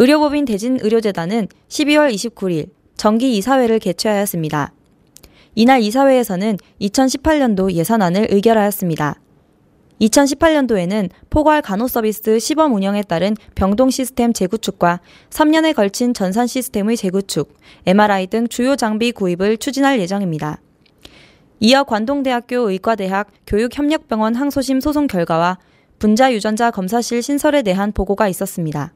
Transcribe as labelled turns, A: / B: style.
A: 의료법인 대진의료재단은 12월 29일 정기 이사회를 개최하였습니다. 이날 이사회에서는 2018년도 예산안을 의결하였습니다. 2018년도에는 포괄 간호 서비스 시범 운영에 따른 병동 시스템 재구축과 3년에 걸친 전산 시스템의 재구축, MRI 등 주요 장비 구입을 추진할 예정입니다. 이어 관동대학교 의과대학 교육협력병원 항소심 소송 결과와 분자 유전자 검사실 신설에 대한 보고가 있었습니다.